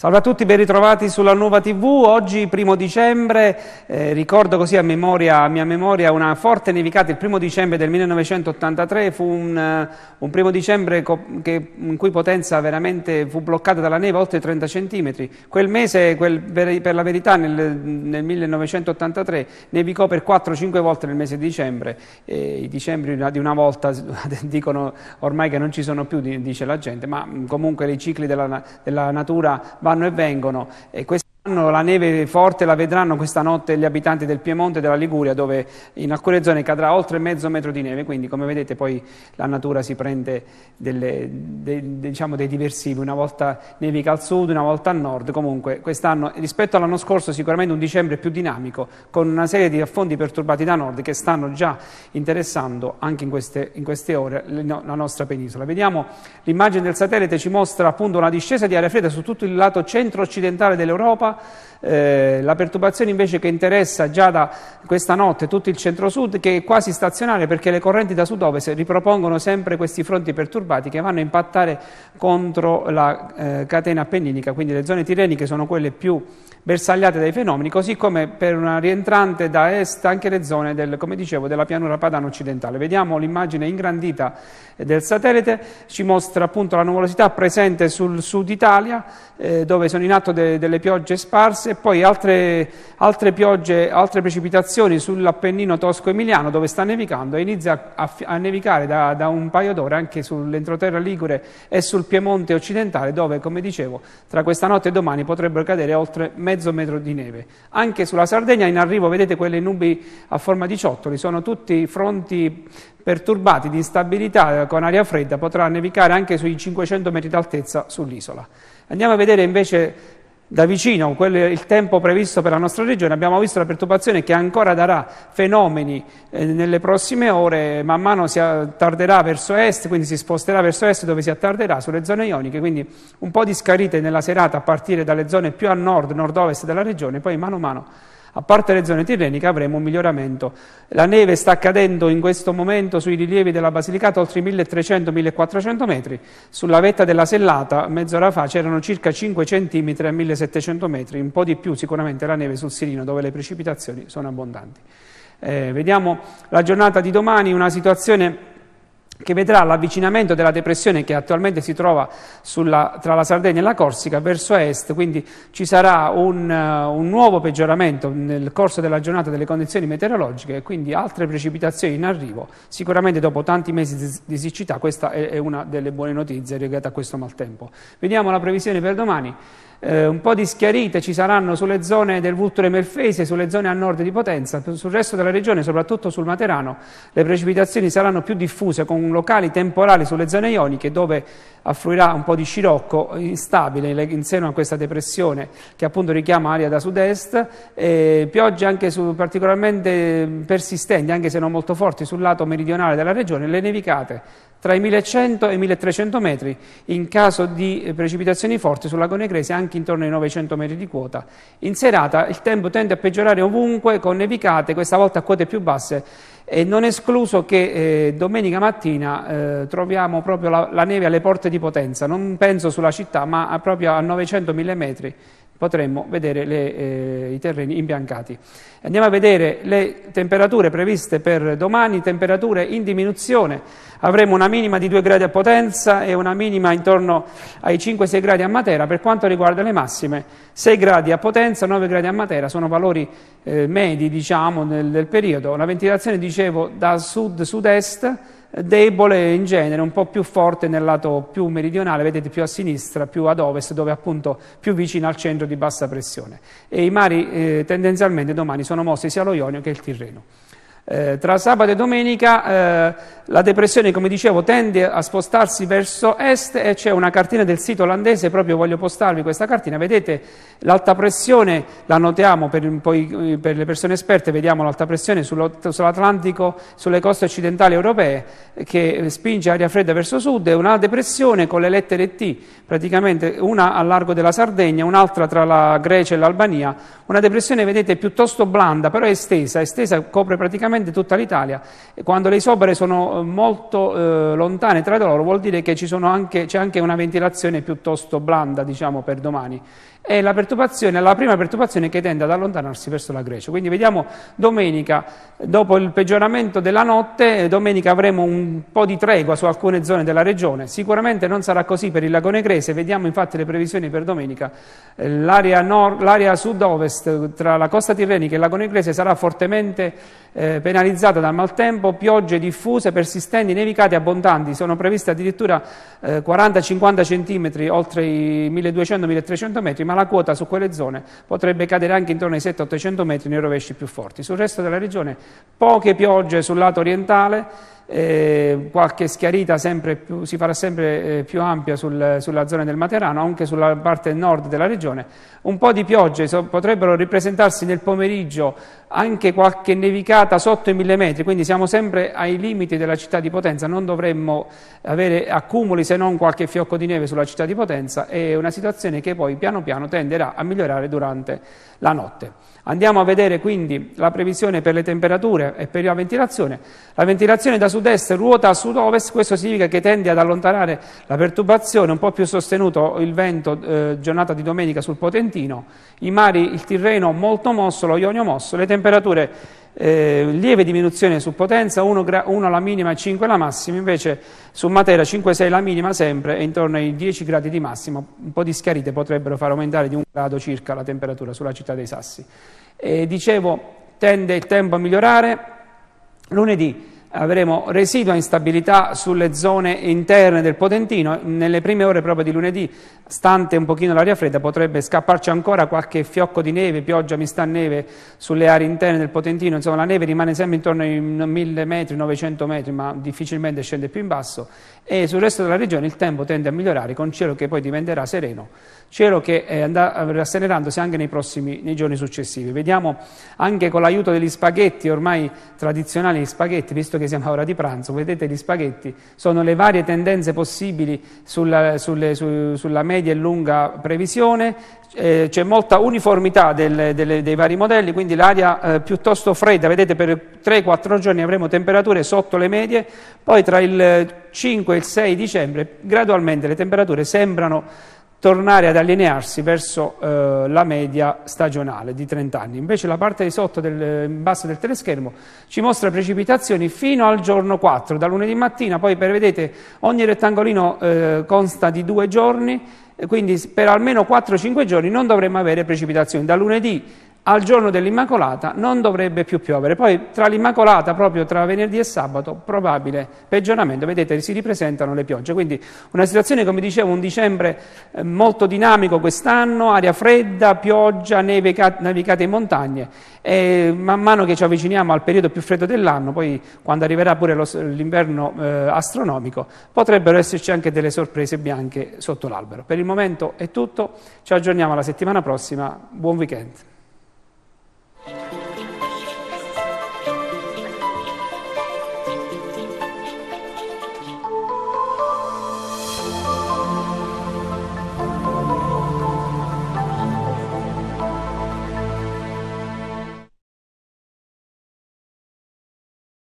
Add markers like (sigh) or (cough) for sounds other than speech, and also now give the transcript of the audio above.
Salve a tutti, ben ritrovati sulla nuova TV. Oggi, primo dicembre, eh, ricordo così a, memoria, a, mia memoria una forte nevicata. Il primo dicembre del 1983 fu un, eh, un primo dicembre che, in cui Potenza veramente fu bloccata dalla neve oltre 30 centimetri. Quel mese, quel, per, la verità, nel, nel 1983 nevicò per 4-5 volte nel mese di dicembre. E I dicembri di una volta (laughs) dicono ormai che non ci sono più, dice la gente, ma comunque i cicli della, della natura vanno e vengono e questa la neve forte la vedranno questa notte gli abitanti del Piemonte e della Liguria, dove in alcune zone cadrà oltre mezzo metro di neve, quindi come vedete poi la natura si prende delle, dei, diciamo, dei diversivi, una volta nevica al sud, una volta al nord, comunque quest'anno rispetto all'anno scorso sicuramente un dicembre più dinamico, con una serie di affondi perturbati da nord che stanno già interessando anche in queste, in queste ore la nostra penisola. Vediamo l'immagine del satellite, ci mostra appunto una discesa di aria fredda su tutto il lato centro-occidentale dell'Europa, Europa. Eh, la perturbazione invece che interessa già da questa notte tutto il centro-sud che è quasi stazionaria perché le correnti da sud-ovest ripropongono sempre questi fronti perturbati che vanno a impattare contro la eh, catena appenninica, quindi le zone tireniche sono quelle più bersagliate dai fenomeni, così come per una rientrante da est anche le zone del, dicevo, della pianura padana occidentale. Vediamo l'immagine ingrandita del satellite, ci mostra appunto la nuvolosità presente sul sud Italia eh, dove sono in atto de, delle piogge sparse e poi altre, altre piogge, altre precipitazioni sull'Appennino tosco-emiliano dove sta nevicando e inizia a, a nevicare da, da, un paio d'ore anche sull'entroterra ligure e sul Piemonte occidentale dove, come dicevo, tra questa notte e domani potrebbero cadere oltre mezzo metro di neve. Anche sulla Sardegna in arrivo, vedete quelle nubi a forma di ciottoli, sono tutti fronti perturbati di instabilità con aria fredda, potrà nevicare anche sui 500 metri d'altezza sull'isola. Andiamo a vedere invece da vicino quello, il tempo previsto per la nostra regione, abbiamo visto la perturbazione che ancora darà fenomeni eh, nelle prossime ore, man mano si attarderà verso est, quindi si sposterà verso est dove si attarderà sulle zone ioniche, quindi un po' di scarite nella serata a partire dalle zone più a nord, nord-ovest della regione, poi mano a mano a parte le zone tirreniche, avremo un miglioramento. La neve sta cadendo in questo momento sui rilievi della Basilicata oltre i 1300-1400 metri, sulla vetta della Sellata mezz'ora fa c'erano circa 5 cm a 1700 metri, un po' di più sicuramente la neve sul Sirino dove le precipitazioni sono abbondanti. Eh, vediamo la giornata di domani, una situazione che vedrà l'avvicinamento della depressione che attualmente si trova sulla, tra la Sardegna e la Corsica verso est, quindi ci sarà un, eh, un, nuovo peggioramento nel corso della giornata delle condizioni meteorologiche e quindi altre precipitazioni in arrivo. Sicuramente dopo tanti mesi di siccità questa è, è una delle buone notizie legate a questo maltempo. Vediamo la previsione per domani. Eh, un po' di schiarite ci saranno sulle zone del Vulture Melfese, sulle zone a nord di Potenza, sul resto della regione, soprattutto sul Materano, le precipitazioni saranno più diffuse con locali temporali sulle zone ioniche dove affluirà un po' di scirocco instabile in seno a questa depressione che appunto richiama aria da sud-est, piogge anche su, particolarmente mm, persistenti, anche se non molto forti, sul lato meridionale della regione, le nevicate tra i 1100 e i 1300 metri, in caso di precipitazioni forti sul lago Negrese anche intorno ai 900 metri di quota. In serata il tempo tende a peggiorare ovunque con nevicate, questa volta a quote più basse e non escluso che eh, domenica mattina eh, troviamo proprio la, la, neve alle porte di Potenza, non penso sulla città, ma proprio a 900 metri potremmo vedere le, eh, i terreni imbiancati. Andiamo a vedere le temperature previste per domani, temperature in diminuzione, avremo una minima di 2 gradi a potenza e una minima intorno ai 5-6 gradi a Matera, per quanto riguarda le massime 6 gradi a potenza, 9 gradi a Matera, sono valori eh, medi diciamo, nel, del periodo, una ventilazione dicevo da sud-sud-est, debole in genere, un po' più forte nel lato più meridionale, vedete più a sinistra, più ad ovest, dove appunto più vicino al centro di bassa pressione. E i mari eh, tendenzialmente domani sono mossi sia lo Ionio che il Tirreno. Eh, tra sabato e domenica eh, la depressione, come dicevo, tende a spostarsi verso est e c'è una cartina del sito olandese, proprio voglio postarvi questa cartina. Vedete l'alta pressione, la notiamo per, poi, eh, per le persone esperte, vediamo l'alta pressione sull'Atlantico, sulle coste occidentali europee che spinge aria fredda verso sud e una depressione con le lettere T, praticamente una a largo della Sardegna, un'altra tra la Grecia e l'Albania, una depressione, vedete, piuttosto blanda, però estesa, estesa copre praticamente praticamente tutta l'Italia. Quando le isobare sono eh, molto eh, lontane tra loro vuol dire che anche, c'è anche una ventilazione piuttosto blanda diciamo, per domani. È la, la prima perturbazione che tende ad allontanarsi verso la Grecia. Quindi vediamo domenica, dopo il peggioramento della notte, eh, domenica avremo un po' di tregua su alcune zone della regione. Sicuramente non sarà così per il lago Negrese, vediamo infatti le previsioni per domenica. Eh, l'area, nord, l'area sud-ovest tra la costa tirrenica e il lago Negrese sarà fortemente eh, penalizzata dal maltempo, piogge diffuse, persistenti, nevicate abbondanti, sono previste addirittura eh, 40-50 cm oltre i 1200-1300 metri, ma la quota su quelle zone potrebbe cadere anche intorno ai 700-800 metri nei rovesci più forti. Sul resto della regione poche piogge sul lato orientale, eh, qualche schiarita più, si farà sempre eh, più ampia sul, sulla zona del Materano, anche sulla parte nord della regione. Un po' di piogge so, potrebbero ripresentarsi nel pomeriggio, anche qualche nevicata sotto i 1000 metri, quindi siamo sempre ai limiti della città di Potenza, non dovremmo avere accumuli se non qualche fiocco di neve sulla città di Potenza, è una situazione che poi piano piano tenderà a migliorare durante la notte. Andiamo a vedere quindi la previsione per le temperature e per la ventilazione. La ventilazione da sud sud-est ruota a sud-ovest, questo significa che tende ad allontanare la perturbazione, un po' più sostenuto il vento eh, giornata di domenica sul Potentino, i mari, il Tirreno molto mosso, lo Ionio mosso, le temperature eh, lieve diminuzione su potenza, 1 la minima e 5 la massima, invece su Matera 5-6 la minima sempre e intorno ai 10 gradi di massimo, un po' di schiarite potrebbero far aumentare di un grado circa la temperatura sulla città dei Sassi. E, dicevo, tende il tempo a migliorare, lunedì avremo residua instabilità sulle zone interne del Potentino, nelle prime ore proprio di lunedì, stante un pochino l'aria fredda, potrebbe scapparci ancora qualche fiocco di neve, pioggia, mista neve sulle aree interne del Potentino, insomma la neve rimane sempre intorno ai 1000 metri, 900 metri, ma difficilmente scende più in basso e sul resto della regione il tempo tende a migliorare con cielo che poi diventerà sereno, cielo che eh, andrà rasserenandosi anche nei, prossimi, nei giorni successivi. Vediamo anche con l'aiuto degli spaghetti, ormai tradizionali gli spaghetti, visto visto che siamo a ora di pranzo, vedete gli spaghetti, sono le varie tendenze possibili sulla, sulle, su, sulla media e lunga previsione, eh, c'è molta uniformità del, delle, dei vari modelli, quindi l'aria eh, piuttosto fredda, vedete per 3-4 giorni avremo temperature sotto le medie, poi tra il 5 e il 6 dicembre gradualmente le temperature sembrano tornare ad allinearsi verso eh, la media stagionale di 30 anni. Invece la parte di sotto del, in basso del teleschermo ci mostra precipitazioni fino al giorno 4, da lunedì mattina, poi per, vedete ogni rettangolino eh, consta di due giorni, quindi per almeno 4-5 giorni non dovremmo avere precipitazioni. Da lunedì al giorno dell'Immacolata non dovrebbe più piovere. Poi tra l'Immacolata, proprio tra venerdì e sabato, probabile peggioramento, vedete si ripresentano le piogge. Quindi una situazione, come dicevo, un dicembre eh, molto dinamico quest'anno, aria fredda, pioggia, neve nevicate in montagne e man mano che ci avviciniamo al periodo più freddo dell'anno, poi quando arriverà pure lo, l'inverno eh, astronomico, potrebbero esserci anche delle sorprese bianche sotto l'albero. Per il momento è tutto, ci aggiorniamo alla settimana prossima, buon weekend. Thank you.